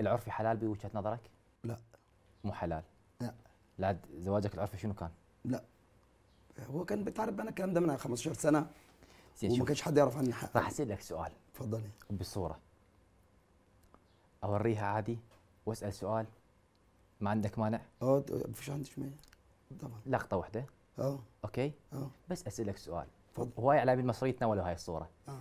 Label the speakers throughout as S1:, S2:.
S1: العرفي حلال بوجهه نظرك؟ لا مو حلال لا لا زواجك العرفي شنو كان؟
S2: لا هو كان بتعرف انا الكلام ده من 15 سنه وما كانش حد يعرف عني حق راح اسالك سؤال تفضلي
S1: بالصوره اوريها عادي واسال سؤال ما عندك مانع؟ اه مفيش عندي مانع طبعا لقطه واحده اه اوكي؟ اه بس اسالك سؤال تفضل هواي اعلامي المصري تناولوا هاي الصوره اه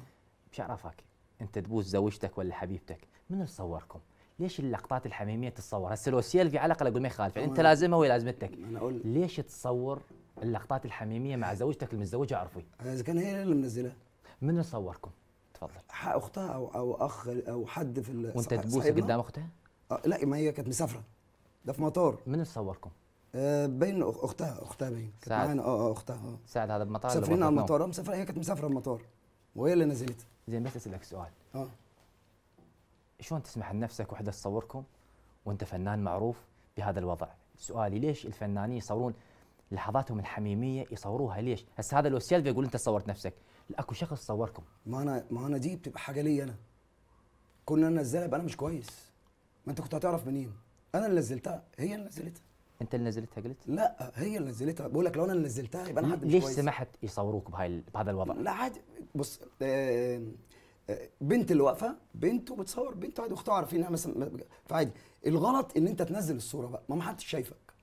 S1: مش عرفك انت تبوس زوجتك ولا حبيبتك من اللي صوركم؟ ليش اللقطات الحميميه تتصور؟ هسه لو سيلفي على الاقل اقول ما يخالف يعني انت لازمها وهي لازمتك أقول ليش تصور اللقطات الحميميه مع زوجتك المتزوجه عرفي؟
S2: انا اذا كان هي اللي منزلها من صوركم؟ تفضل اختها او او اخ او حد في وانت تبوس قدام اختها؟ أه لا ما هي كانت مسافره ده في مطار من صوركم؟ آه، بين اختها اختها بين سعد معانا آه،, اه اختها اه
S1: سعد هذا بمطار مسافرين على المطار
S2: آه، مسافره هي كانت مسافره المطار وهي اللي نزلت زين بس اسالك سؤال اه
S1: شلون تسمح لنفسك وحده تصوركم وانت فنان معروف بهذا الوضع سؤالي ليش الفنانين يصورون لحظاتهم الحميميه يصوروها ليش هسه هذا لو سيلفي يقول انت صورت نفسك لا اكو شخص صوركم
S2: ما انا ما انا دي بتبقى حاجه لي انا كنا ننزلها يبقى انا مش كويس ما انت كنت هتعرف منين انا اللي نزلتها هي اللي نزلتها انت اللي نزلتها قلت؟ لا هي اللي نزلتها بقول لك لو انا اللي نزلتها يبقى انا حد مش ليش كويس. سمحت
S1: يصوروك بهاي بهذا الوضع؟ لا
S2: عادي بص بنت اللي واقفه بنت وبتصور بنت عادي واختها عارفين انها مثلا فعادي الغلط ان انت تنزل الصوره بقى ما حدش شايفك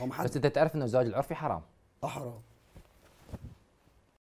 S2: هو ما حدش بس انت تعرف ان الزواج العرفي حرام اه حرام